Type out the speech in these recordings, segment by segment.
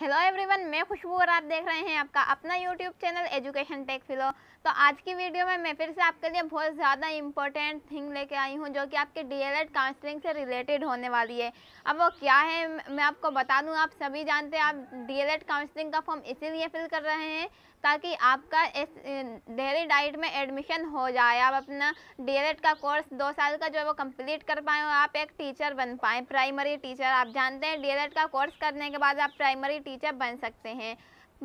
hello everyone मैं खुशबू और आप देख रहे हैं आपका अपना YouTube channel education tech philo तो आज की वीडियो में मैं फिर से आपके लिए बहुत ज़्यादा इंपॉर्टेंट थिंग लेके आई हूँ जो कि आपके डीएलएड काउंसलिंग से रिलेटेड होने वाली है अब वो क्या है मैं आपको बता दूँ आप सभी जानते हैं आप डी काउंसलिंग का फॉर्म इसीलिए फिल कर रहे हैं ताकि आपका डेली डाइट में एडमिशन हो जाए आप अपना डी e का कोर्स दो साल का जो है वो कंप्लीट कर पाएँ और आप एक टीचर बन पाएँ प्राइमरी टीचर आप जानते हैं डी e का कोर्स करने के बाद आप प्राइमरी टीचर बन सकते हैं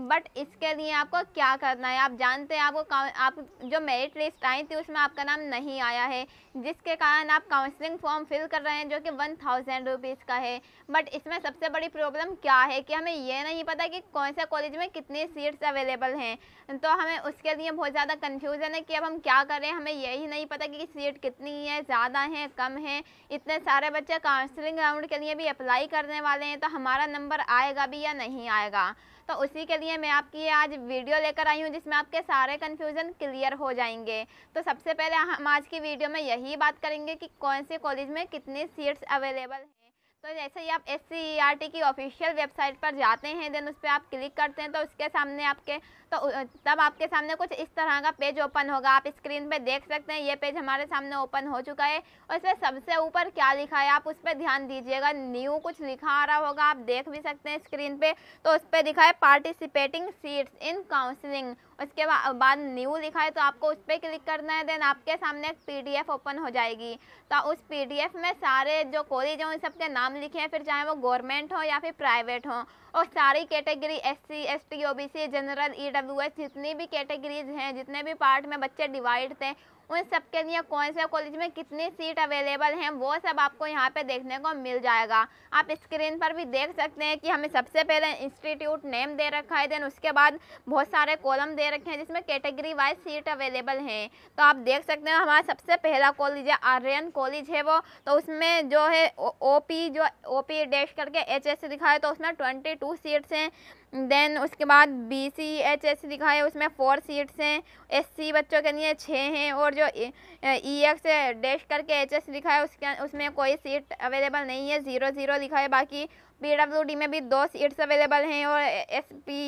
बट इसके लिए आपको क्या करना है आप जानते हैं आपको आप जो मेरिट लिस्ट आई थी उसमें आपका नाम नहीं आया है जिसके कारण आप काउंसलिंग फॉर्म फिल कर रहे हैं जो कि वन थाउजेंड रुपीज़ का है बट इसमें सबसे बड़ी प्रॉब्लम क्या है कि हमें यह नहीं पता कि कौन से कॉलेज में कितनी सीट्स अवेलेबल हैं तो हमें उसके लिए बहुत ज़्यादा कन्फ्यूज़न है कि अब हम क्या कर रहे हैं हमें यही नहीं पता कि सीट कितनी है ज़्यादा है कम है इतने सारे बच्चे काउंसलिंग राउंड के लिए भी अप्लाई करने वाले हैं तो हमारा नंबर आएगा भी या नहीं आएगा तो उसी के लिए मैं आपकी आज वीडियो लेकर आई हूँ जिसमें आपके सारे कन्फ्यूज़न क्लियर हो जाएंगे तो सबसे पहले हम आज की वीडियो में यही बात करेंगे कि कौन से कॉलेज में कितनी सीट्स अवेलेबल हैं तो जैसे ही आप एस सी आर टी की ऑफिशियल वेबसाइट पर जाते हैं देन उस पर आप क्लिक करते हैं तो उसके सामने आपके तो तब आपके सामने कुछ इस तरह का पेज ओपन होगा आप स्क्रीन पे देख सकते हैं ये पेज हमारे सामने ओपन हो चुका है और इसमें सबसे ऊपर क्या लिखा है आप उस पर ध्यान दीजिएगा न्यू कुछ लिखा आ रहा होगा आप देख भी सकते हैं स्क्रीन पर तो उस पर लिखा है पार्टिसिपेटिंग सीट्स इन काउंसलिंग उसके बाद न्यू लिखा है तो आपको उस पर क्लिक करना है देन आपके सामने एक पी ओपन हो जाएगी तो उस पी में सारे जो कॉलेज हैं उन सबके नाम नाम लिखे हैं फिर चाहे वो गवर्नमेंट हो या फिर प्राइवेट हो और सारी category S C S T O B C general E W S जितनी भी कैटेगरीज हैं जितने भी पार्ट में बच्चे डिवाइड थे उन सब के लिए कौन से कॉलेज में कितनी सीट अवेलेबल हैं वो सब आपको यहाँ पे देखने को मिल जाएगा आप स्क्रीन पर भी देख सकते हैं कि हमें सबसे पहले इंस्टीट्यूट नेम दे रखा है देन उसके बाद बहुत सारे कॉलम दे रखे हैं जिसमें कैटेगरी वाइज सीट अवेलेबल हैं तो आप देख सकते हैं हमारा सबसे पहला कॉलेज है आर्यन कॉलेज है वो तो उसमें जो है ओ पी जो ओ पी डैश करके एच एस है तो उसमें ट्वेंटी टू सीट्स हैं देन उसके बाद बी सी एच एस लिखा है उसमें फोर सीट्स हैं एस सी बच्चों के लिए छः हैं और जो ई एक्स डैश करके एच एस लिखा है उसके उसमें कोई सीट अवेलेबल नहीं है ज़ीरो ज़ीरो लिखा है बाकी पी डब्ल्यू डी में भी दो सीट्स अवेलेबल हैं और एस पी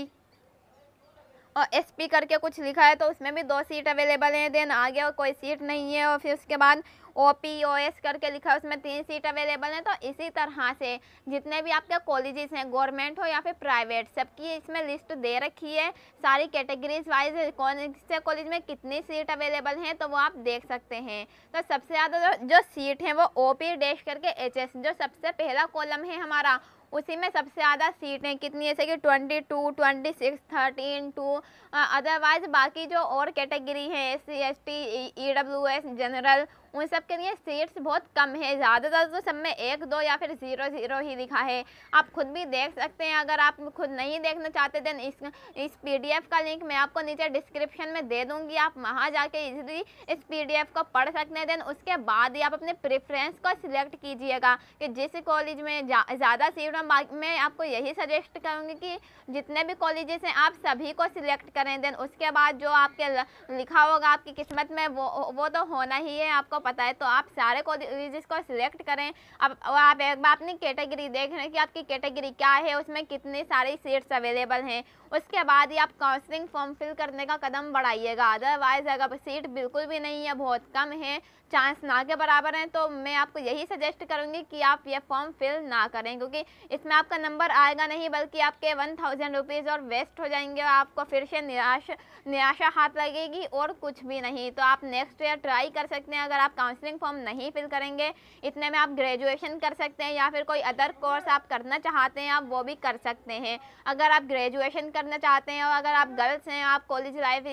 और एसपी करके कुछ लिखा है तो उसमें भी दो सीट अवेलेबल हैं देन आगे और कोई सीट नहीं है और फिर उसके बाद ओ पी ओ एस करके लिखा है उसमें तीन सीट अवेलेबल हैं तो इसी तरह से जितने भी आपके कॉलेजेस हैं गवर्नमेंट हो या फिर प्राइवेट सबकी इसमें लिस्ट दे रखी है सारी कैटेगरीज वाइज कौन से कॉलेज में कितनी सीट अवेलेबल हैं तो वो आप देख सकते हैं तो सबसे ज़्यादा जो, सीट है वो ओ पी डैश करके एच एस जो सबसे पहला कॉलम है हमारा उसी में सबसे ज़्यादा सीटें कितनी जैसे कि twenty two twenty six thirteen two otherwise बाकी जो और कैटेगरी हैं S C S T E W S general उन सब के लिए सीट्स बहुत कम है ज़्यादातर तो सब में एक दो या फिर ज़ीरो ज़ीरो ही लिखा है आप खुद भी देख सकते हैं अगर आप खुद नहीं देखना चाहते दें इस इस पीडीएफ का लिंक मैं आपको नीचे डिस्क्रिप्शन में दे दूँगी आप वहाँ जाके इजीली इस पी को पढ़ सकते हैं दैन उसके बाद ही आप अपने प्रेफरेंस को सिलेक्ट कीजिएगा कि जिस कॉलेज में ज़्यादा सीट मैं आपको यही सजेस्ट करूँगी कि जितने भी कॉलेजेस हैं आप सभी को सिलेक्ट करें देन उसके बाद जो आपके लिखा होगा आपकी किस्मत में वो वो तो होना ही है आपको पता है तो आप सारे को को सिलेक्ट करें अब आप एक बार अपनी कैटेगरी देख रहे हैं कि आपकी कैटेगरी क्या है उसमें कितनी सारी सीट्स अवेलेबल हैं उसके बाद ही आप काउंसलिंग फॉर्म फिल करने का कदम बढ़ाइएगा अदरवाइज़ अगर सीट बिल्कुल भी नहीं है बहुत कम है चांस ना के बराबर हैं तो मैं आपको यही सजेस्ट करूँगी कि आप ये फॉर्म फिल ना करें क्योंकि इसमें आपका नंबर आएगा नहीं बल्कि आपके वन थाउजेंड रुपीज़ और वेस्ट हो जाएंगे और आपको फिर से निराश निराशा हाथ लगेगी और कुछ भी नहीं तो आप नेक्स्ट ईयर ट्राई कर सकते हैं अगर आप आप काउंसलिंग फॉर्म नहीं फिल करेंगे इतने में आप ग्रेजुएशन कर सकते हैं या फिर कोई अदर कोर्स आप करना चाहते हैं आप वो भी कर सकते हैं अगर आप ग्रेजुएशन करना चाहते हैं और अगर आप गर्ल्स हैं आप कॉलेज लाइफ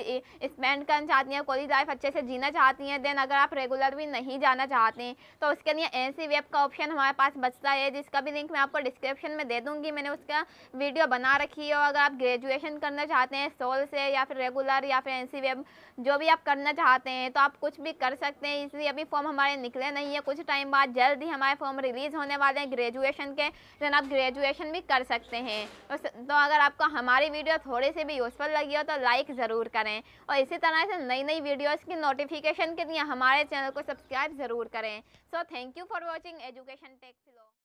स्पेंड करना चाहती हैं कॉलेज लाइफ अच्छे से जीना चाहती हैं देन अगर आप रेगुलर भी नहीं जाना चाहते हैं तो उसके लिए एन सी वेब का ऑप्शन हमारे पास बचता है जिसका भी लिंक मैं आपको डिस्क्रिप्शन में दे दूँगी मैंने उसका वीडियो बना रखी है और अगर आप ग्रेजुएशन करना चाहते हैं सोल से या फिर रेगुलर या फिर एन सी वेब जो भी आप करना चाहते हैं तो आप कुछ भी कर सकते हैं इसलिए अभी अभी फॉर्म हमारे निकले नहीं है कुछ टाइम बाद जल्द ही हमारे फॉर्म रिलीज़ होने वाले हैं ग्रेजुएशन के जन आप ग्रेजुएशन भी कर सकते हैं तो अगर आपको हमारी वीडियो थोड़ी सी भी यूज़फुल लगी हो तो लाइक ज़रूर करें और इसी तरह से नई नई वीडियोज़ की नोटिफिकेशन के लिए हमारे चैनल को सब्सक्राइब ज़रूर करें so thank you for watching education tech फिलो